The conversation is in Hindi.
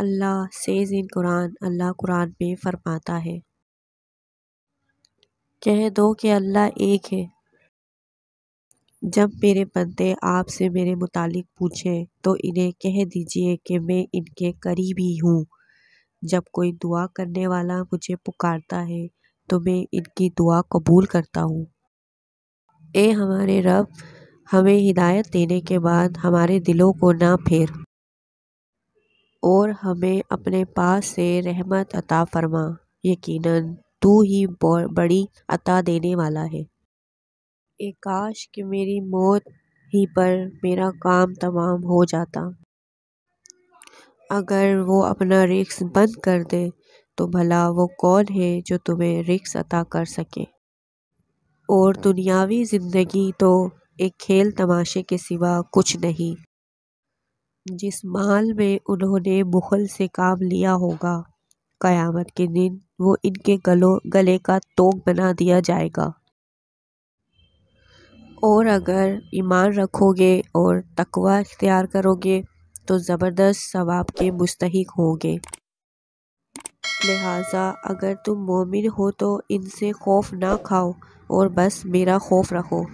Allah says in Quran Allah Quran में फरमाता है कह दो कि अल्लाह एक है जब मेरे बंदे आपसे मेरे मुतालिक पूछे तो इन्हें कह दीजिए कि मैं इनके करीब ही हूँ जब कोई दुआ करने वाला मुझे पुकारता है तो मैं इनकी दुआ कबूल करता हूँ ए हमारे रब हमें हिदायत देने के बाद हमारे दिलों को ना फेर और हमें अपने पास से रहमत अता फरमा यकीनन तू ही बड़ी अता देने वाला है एक काश कि मेरी मौत ही पर मेरा काम तमाम हो जाता अगर वो अपना रिक्स बंद कर दे तो भला वो कौन है जो तुम्हें रिक्स अता कर सके और दुनियावी ज़िंदगी तो एक खेल तमाशे के सिवा कुछ नहीं जिस माल में उन्होंने बुखल से काम लिया होगा क़यामत के दिन वो इनके गलों गले का तोक बना दिया जाएगा और अगर ईमान रखोगे और तकवा इख्तियार करोगे तो ज़बरदस्त सवाब के मुस्तक होंगे लिहाजा अगर तुम मोमिन हो तो इनसे खौफ ना खाओ और बस मेरा खौफ रखो